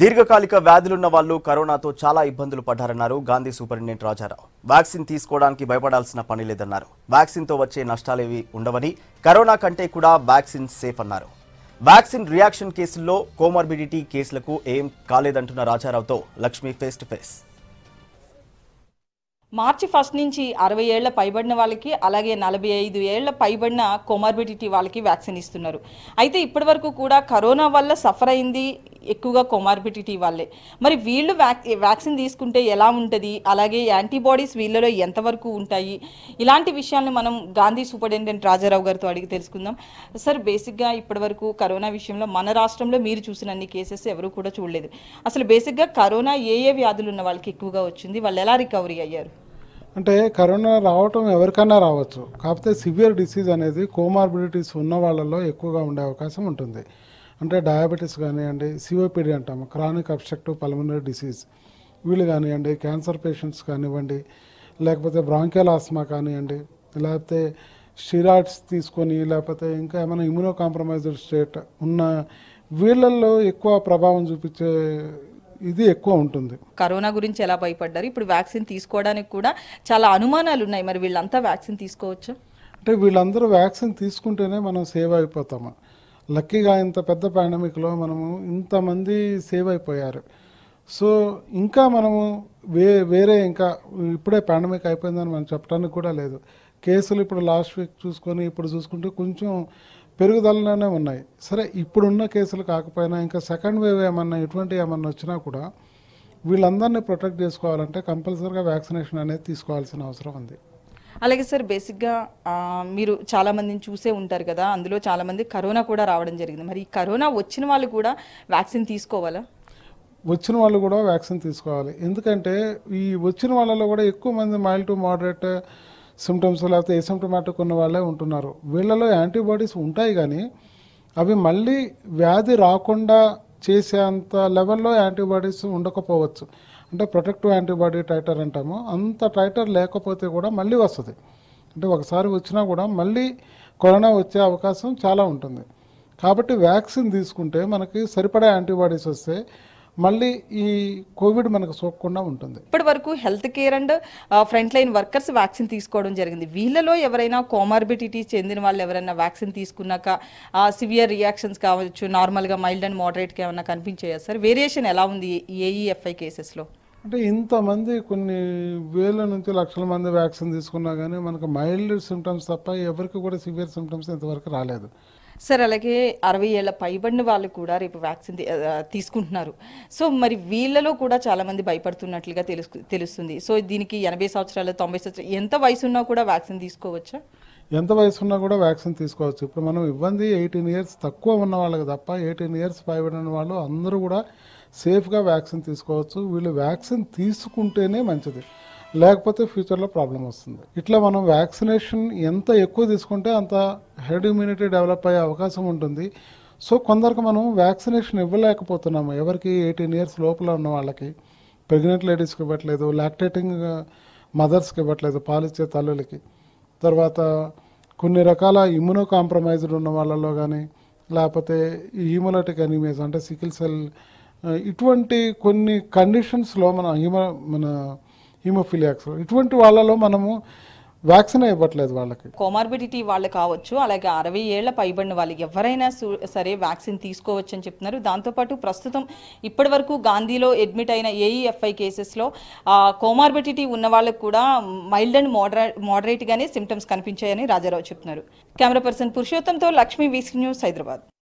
దీర్ఘకాలిక వ్యాధులున్న వాళ్ళు కరోనాతో చాలా ఇబ్బందులు పడ్డారన్నారు గాంధీ సూపరింటెండెంట్ రాజారావు వ్యాక్సిన్ తీసుకోవడానికి భయపడాల్సిన పని లేదన్నారు వ్యాక్సిన్తో వచ్చే నష్టాలేవి ఉండవని కరోనా కంటే కూడా వ్యాక్సిన్ సేఫ్ అన్నారు వ్యాక్సిన్ రియాక్షన్ కేసుల్లో కోమార్బిడిటీ కేసులకు ఏం కాలేదంటున్న రాజారావుతో లక్ష్మి ఫేస్ టు ఫేస్ మార్చి ఫస్ట్ నుంచి అరవై ఏళ్ల పైబడిన వాళ్ళకి అలాగే నలభై ఐదు ఏళ్ల పైబడిన కొమార్బిడిటీ వాళ్ళకి వ్యాక్సిన్ ఇస్తున్నారు అయితే ఇప్పటి వరకు కూడా కరోనా వల్ల సఫర్ అయింది ఎక్కువగా కొమార్బిడిటీ వాళ్ళే మరి వీళ్ళు వ్యాక్సిన్ తీసుకుంటే ఎలా ఉంటుంది అలాగే యాంటీబాడీస్ వీళ్ళలో ఎంతవరకు ఉంటాయి ఇలాంటి విషయాలను మనం గాంధీ సూపరింటెండెంట్ రాజారావు గారితో అడిగి తెలుసుకుందాం సార్ బేసిక్గా ఇప్పటివరకు కరోనా విషయంలో మన రాష్ట్రంలో మీరు చూసిన అన్ని కేసెస్ ఎవరు కూడా చూడలేదు అసలు బేసిక్గా కరోనా ఏ ఏ వ్యాధులు ఉన్న వాళ్ళకి ఎక్కువగా వచ్చింది వాళ్ళు ఎలా రికవరీ అయ్యారు అంటే కరోనా రావటం ఎవరికైనా రావచ్చు కాకపోతే సివియర్ డిసీజ్ అనేది కోమార్బిడిటీస్ ఉన్న వాళ్ళలో ఎక్కువగా ఉండే అవకాశం ఉంటుంది అంటే డయాబెటీస్ కానివ్వండి సిఓపిడి అంటాము క్రానిక్ అబ్స్ట్రక్టివ్ పల్మనరీ డిసీజ్ వీళ్ళు కానివ్వండి క్యాన్సర్ పేషెంట్స్ కానివ్వండి లేకపోతే బ్రాంకియల్ ఆస్మా కానివ్వండి లేకపోతే స్టిరాయిడ్స్ తీసుకొని లేకపోతే ఇంకా ఏమైనా ఇమ్యూనో కాంప్రమైజ్డ్ స్టేట్ ఉన్న వీళ్ళల్లో ఎక్కువ ప్రభావం చూపించే ఇది ఎక్కువ ఉంటుంది కరోనా గురించి ఎలా భయపడ్డారు ఇప్పుడు వ్యాక్సిన్ తీసుకోవడానికి కూడా చాలా అనుమానాలు ఉన్నాయి మరి వీళ్ళంతా వ్యాక్సిన్ తీసుకోవచ్చు అంటే వీళ్ళందరూ వ్యాక్సిన్ తీసుకుంటేనే మనం సేవ్ అయిపోతాము లక్కీగా ఇంత పెద్ద పాండమిక్లో మనము ఇంతమంది సేవ్ అయిపోయారు సో ఇంకా మనము వే వేరే ఇంకా ఇప్పుడే పాండమిక్ అయిపోయిందని మనం చెప్పడానికి కూడా లేదు కేసులు ఇప్పుడు లాస్ట్ వీక్ చూసుకొని ఇప్పుడు చూసుకుంటే కొంచెం పెరుగుదలలోనే ఉన్నాయి సరే ఇప్పుడున్న కేసులు కాకపోయినా ఇంకా సెకండ్ వేవ్ ఏమన్నా ఎటువంటి ఏమన్నా వచ్చినా కూడా వీళ్ళందరినీ ప్రొటెక్ట్ చేసుకోవాలంటే కంపల్సరీగా వ్యాక్సినేషన్ అనేది తీసుకోవాల్సిన అవసరం ఉంది అలాగే సార్ బేసిక్గా మీరు చాలామందిని చూసే ఉంటారు కదా అందులో చాలామంది కరోనా కూడా రావడం జరిగింది మరి ఈ కరోనా వచ్చిన వాళ్ళు కూడా వ్యాక్సిన్ తీసుకోవాలా వచ్చిన వాళ్ళు కూడా వ్యాక్సిన్ తీసుకోవాలి ఎందుకంటే ఈ వచ్చిన వాళ్ళలో కూడా ఎక్కువ మంది మైల్డ్ టు మోడరేట్ సిమ్టమ్స్ లేకపోతే ఏసిమ్టమాటిక్ ఉన్న వాళ్ళే ఉంటున్నారు వీళ్ళలో యాంటీబాడీస్ ఉంటాయి కానీ అవి మళ్ళీ వ్యాధి రాకుండా చేసేంత లెవెల్లో యాంటీబాడీస్ ఉండకపోవచ్చు అంటే ప్రొటెక్టివ్ యాంటీబాడీ టైటర్ అంటాము అంత టైటర్ లేకపోతే కూడా మళ్ళీ వస్తుంది అంటే ఒకసారి వచ్చినా కూడా మళ్ళీ కరోనా వచ్చే అవకాశం చాలా ఉంటుంది కాబట్టి వ్యాక్సిన్ తీసుకుంటే మనకి సరిపడా యాంటీబాడీస్ వస్తే మళ్ళీ ఈ కోవిడ్ మనకు సోకకుండా ఉంటుంది ఇప్పటి వరకు healthcare and frontline workers vaccine తీసుకోవడం జరిగింది వీళ్ళలో ఎవరైనా కోమార్బిడిటీ చెందిన వాళ్ళు ఎవరైనా వ్యాక్సిన్ తీసుకున్నాక సివియర్ రియాక్షన్స్ కావచ్చు నార్మల్గా మైల్డ్ అండ్ మోడరేట్గా ఏమైనా కనిపించాయా సార్ వేరియేషన్ ఎలా ఉంది ఏఈఎఫ్ఐ కేసెస్లో అంటే ఇంతమంది కొన్ని వేల నుంచి లక్షల మంది వ్యాక్సిన్ తీసుకున్నా కానీ మనకు మైల్డ్ సిమ్టమ్స్ తప్ప ఎవరికి కూడా సివియర్ సిమ్టమ్స్ ఇంతవరకు రాలేదు సార్ అలాగే అరవై ఏళ్ళ పైబడిన వాళ్ళు కూడా రేపు వ్యాక్సిన్ తీసుకుంటున్నారు సో మరి వీళ్ళలో కూడా చాలామంది భయపడుతున్నట్లుగా తెలుసు తెలుస్తుంది సో దీనికి ఎనభై సంవత్సరాలు తొంభై సంవత్సరాలు ఎంత వయసు ఉన్నా కూడా వ్యాక్సిన్ తీసుకోవచ్చా ఎంత వయసు ఉన్నా కూడా వ్యాక్సిన్ తీసుకోవచ్చు ఇప్పుడు మనం ఇవ్వండి ఎయిటీన్ ఇయర్స్ తక్కువ ఉన్న వాళ్ళకి తప్ప ఎయిటీన్ ఇయర్స్ పైబడిన వాళ్ళు అందరూ కూడా సేఫ్గా వ్యాక్సిన్ తీసుకోవచ్చు వీళ్ళు వ్యాక్సిన్ తీసుకుంటేనే మంచిది లేకపోతే ఫ్యూచర్లో ప్రాబ్లం వస్తుంది ఇట్లా మనం వ్యాక్సినేషన్ ఎంత ఎక్కువ తీసుకుంటే అంత హెర్డ్ ఇమ్యూనిటీ డెవలప్ అయ్యే అవకాశం ఉంటుంది సో కొందరికి మనం వ్యాక్సినేషన్ ఇవ్వలేకపోతున్నాము ఎవరికి ఎయిటీన్ ఇయర్స్ లోపల ఉన్న వాళ్ళకి ప్రెగ్నెంట్ లేడీస్కి ఇవ్వట్లేదు లాక్టేటింగ్ మదర్స్కి ఇవ్వట్లేదు పాలిచ్చే తల్లులకి తర్వాత కొన్ని రకాల ఇమ్యూనో కాంప్రమైజ్డ్ ఉన్న వాళ్ళలో కానీ లేకపోతే హ్యూమలటిక్ ఎనిమీస్ అంటే సికిల్ సెల్ ఇటువంటి కొన్ని కండిషన్స్లో మన హిమ మన హిమోఫిలియాక్స్ ఇటువంటి వాళ్ళలో మనము వ్యాక్సిన్ ఇవ్వట్లేదు వాళ్ళకి కోమార్బిడిటీ వాళ్ళు కావచ్చు అలాగే అరవై ఏళ్ల పైబడిన వాళ్ళు ఎవరైనా సరే వ్యాక్సిన్ తీసుకోవచ్చు అని చెప్తున్నారు దాంతోపాటు ప్రస్తుతం ఇప్పటి వరకు గాంధీలో అడ్మిట్ అయిన ఏఈఎఫ్ఐ కేసెస్లో కోమార్బిడిటీ ఉన్న వాళ్ళకు కూడా మైల్డ్ అండ్ మోడరే మోడరేట్గానే సిమ్టమ్స్ కనిపించాయని రాజారావు చెప్తున్నారు కెమెరా పర్సన్ పురుషోత్తంతో లక్ష్మీ వీసీ న్యూస్ హైదరాబాద్